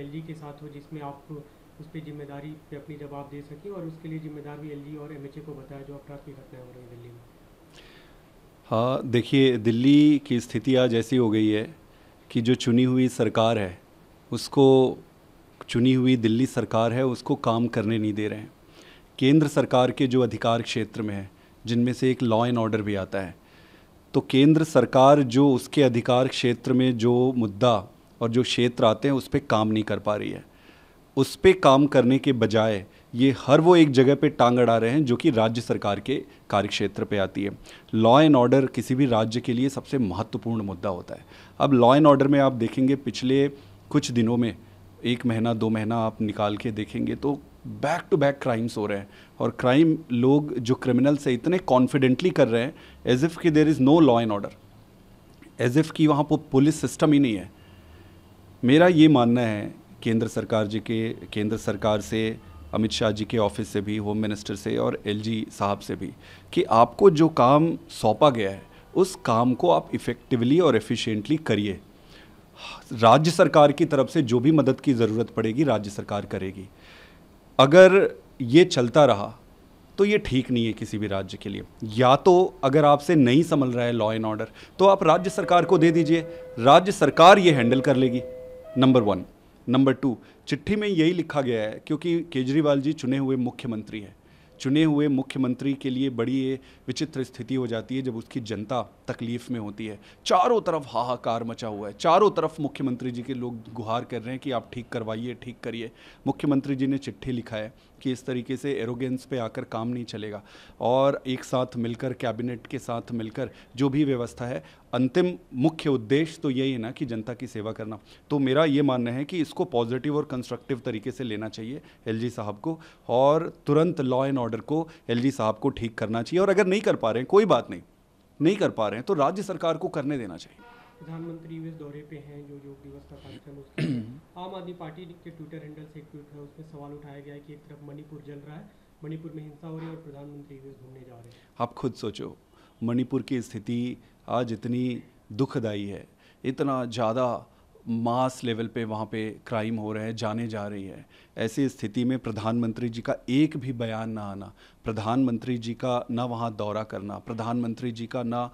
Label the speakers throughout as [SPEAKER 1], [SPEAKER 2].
[SPEAKER 1] L के साथ हो जिसमें आप उस पर जिम्मेदारी पे अपनी जवाब दे सकें और उसके लिए जिम्मेदार भी एल और एम को बताया जो अपराध की घटनाएं हो रही है दिल्ली में
[SPEAKER 2] हाँ देखिए दिल्ली की स्थिति आज ऐसी हो गई है कि जो चुनी हुई सरकार है उसको चुनी हुई दिल्ली सरकार है उसको काम करने नहीं दे रहे हैं केंद्र सरकार के जो अधिकार क्षेत्र में है जिनमें से एक लॉ एंड ऑर्डर भी आता है तो केंद्र सरकार जो उसके अधिकार क्षेत्र में जो मुद्दा और जो क्षेत्र आते हैं उस पर काम नहीं कर पा रही है उस पर काम करने के बजाय ये हर वो एक जगह पे टांग अड़ा रहे हैं जो कि राज्य सरकार के कार्यक्षेत्र पे आती है लॉ एंड ऑर्डर किसी भी राज्य के लिए सबसे महत्वपूर्ण मुद्दा होता है अब लॉ एंड ऑर्डर में आप देखेंगे पिछले कुछ दिनों में एक महीना दो महीना आप निकाल के देखेंगे तो बैक टू बैक क्राइम्स हो रहे हैं और क्राइम लोग जो क्रिमिनल्स है इतने कॉन्फिडेंटली कर रहे हैं एज इफ़ कि there is no law and order as if कि वहाँ पर पुलिस सिस्टम ही नहीं है मेरा ये मानना है केंद्र सरकार जी के केंद्र सरकार से अमित शाह जी के ऑफिस से भी होम मिनिस्टर से और एलजी साहब से भी कि आपको जो काम सौंपा गया है उस काम को आप इफ़ेक्टिवली और एफिशिएंटली करिए राज्य सरकार की तरफ से जो भी मदद की ज़रूरत पड़ेगी राज्य सरकार करेगी अगर ये चलता रहा तो ये ठीक नहीं है किसी भी राज्य के लिए या तो अगर आपसे नहीं संभल रहा है लॉ एंड ऑर्डर तो आप राज्य सरकार को दे दीजिए राज्य सरकार ये हैंडल कर लेगी नंबर वन नंबर टू चिट्ठी में यही लिखा गया है क्योंकि केजरीवाल जी चुने हुए मुख्यमंत्री हैं चुने हुए मुख्यमंत्री के लिए बड़ी ये विचित्र स्थिति हो जाती है जब उसकी जनता तकलीफ में होती है चारों तरफ हाहाकार मचा हुआ है चारों तरफ मुख्यमंत्री जी के लोग गुहार कर रहे हैं कि आप ठीक करवाइए ठीक करिए मुख्यमंत्री जी ने चिट्ठी लिखा है कि इस तरीके से एरोगेंस पे आकर काम नहीं चलेगा और एक साथ मिलकर कैबिनेट के साथ मिलकर जो भी व्यवस्था है अंतिम मुख्य उद्देश्य तो यही है ना कि जनता की सेवा करना तो मेरा ये मानना है कि इसको पॉजिटिव और कंस्ट्रक्टिव तरीके से लेना चाहिए एल साहब को और तुरंत लॉ एंड ऑर्डर को एल साहब को ठीक करना चाहिए और अगर नहीं कर पा रहे हैं कोई बात नहीं नहीं कर पा रहे हैं तो राज्य सरकार को करने देना चाहिए
[SPEAKER 1] प्रधानमंत्री यूएस दौरे पे हैं जो योग दिवस का कार्यक्रम उसका आम आदमी पार्टी के ट्विटर हैंडल से एक ट्वीट है उसमें सवाल उठाया गया है कि एक तरफ मणिपुर जल रहा है मणिपुर में हिंसा हो रही है और प्रधानमंत्री यूएस घूमने जा रहे हैं
[SPEAKER 2] आप खुद सोचो मणिपुर की स्थिति आज इतनी दुखदायी है इतना ज़्यादा मास लेवल पे वहाँ पे क्राइम हो रहे हैं जाने जा रही है ऐसी स्थिति में प्रधानमंत्री जी का एक भी बयान ना आना प्रधानमंत्री जी का ना वहाँ दौरा करना प्रधानमंत्री जी का ना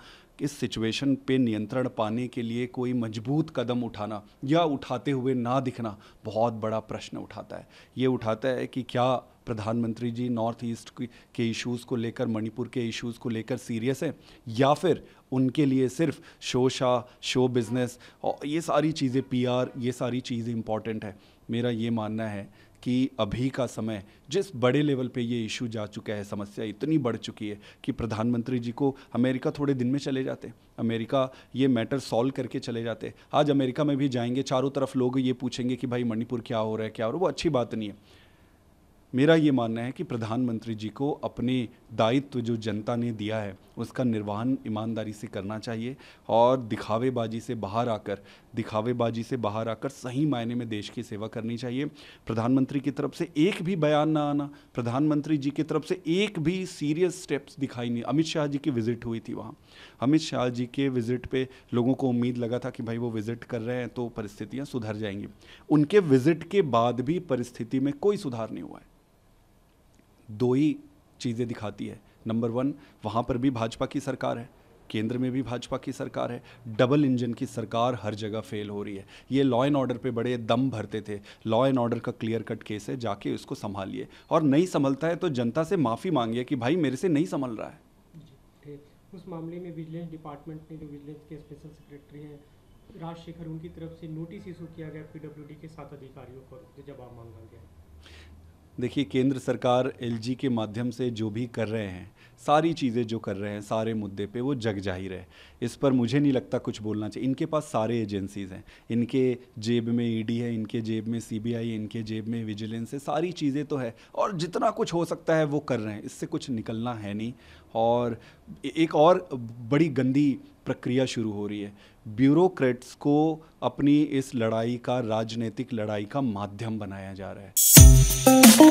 [SPEAKER 2] इस सिचुएशन पे नियंत्रण पाने के लिए कोई मजबूत कदम उठाना या उठाते हुए ना दिखना बहुत बड़ा प्रश्न उठाता है ये उठाता है कि क्या प्रधानमंत्री जी नॉर्थ ईस्ट के इश्यूज़ को लेकर मणिपुर के इश्यूज़ को लेकर सीरियस हैं या फिर उनके लिए सिर्फ शो शाह शो बिज़नेस और ये सारी चीज़ें पीआर ये सारी चीज़ें इंपॉर्टेंट है मेरा ये मानना है कि अभी का समय जिस बड़े लेवल पे ये इशू जा चुका है समस्या इतनी बढ़ चुकी है कि प्रधानमंत्री जी को अमेरिका थोड़े दिन में चले जाते अमेरिका ये मैटर सॉल्व करके चले जाते आज अमेरिका में भी जाएंगे चारों तरफ लोग ये पूछेंगे कि भाई मणिपुर क्या हो रहा है क्या हो रहा है वो अच्छी बात नहीं है मेरा ये मानना है कि प्रधानमंत्री जी को अपने दायित्व जो जनता ने दिया है उसका निर्वहन ईमानदारी से करना चाहिए और दिखावेबाजी से बाहर आकर दिखावेबाजी से बाहर आकर सही मायने में देश की सेवा करनी चाहिए प्रधानमंत्री की तरफ से एक भी बयान ना आना प्रधानमंत्री जी की तरफ से एक भी सीरियस स्टेप्स दिखाई नहीं अमित शाह जी की विज़िट हुई थी वहाँ अमित शाह जी के विज़िट पर लोगों को उम्मीद लगा था कि भाई वो विज़िट कर रहे हैं तो परिस्थितियाँ सुधर जाएंगी उनके विज़िट के बाद भी परिस्थिति में कोई सुधार नहीं हुआ है दो ही चीज़ें दिखाती है नंबर वन वहाँ पर भी भाजपा की सरकार है केंद्र में भी भाजपा की सरकार है डबल इंजन की सरकार हर जगह फेल हो रही है ये लॉ एंड ऑर्डर पे बड़े दम भरते थे लॉ एंड ऑर्डर का क्लियर कट केस है जाके उसको संभालिए और नहीं संभलता है तो जनता से माफ़ी मांगिए कि भाई मेरे से नहीं संभल रहा है
[SPEAKER 1] उस मामले में विजिलेंस डिपार्टमेंट ने जो विजिलेंस के स्पेशल सेक्रेटरी हैं राजशेखर उनकी तरफ से नोटिस इशू किया गया पीडब्ल्यूडी के सात अधिकारियों पर जवाब मांगा गया
[SPEAKER 2] देखिए केंद्र सरकार एलजी के माध्यम से जो भी कर रहे हैं सारी चीज़ें जो कर रहे हैं सारे मुद्दे पे वो जग जाहिर है इस पर मुझे नहीं लगता कुछ बोलना चाहिए इनके पास सारे एजेंसीज़ हैं इनके जेब में ईडी e है इनके जेब में सीबीआई इनके जेब में विजिलेंस है सारी चीज़ें तो है और जितना कुछ हो सकता है वो कर रहे हैं इससे कुछ निकलना है नहीं और एक और बड़ी गंदी प्रक्रिया शुरू हो रही है ब्यूरोक्रेट्स को अपनी इस लड़ाई का राजनीतिक लड़ाई का माध्यम बनाया जा रहा है
[SPEAKER 1] ¡Suscríbete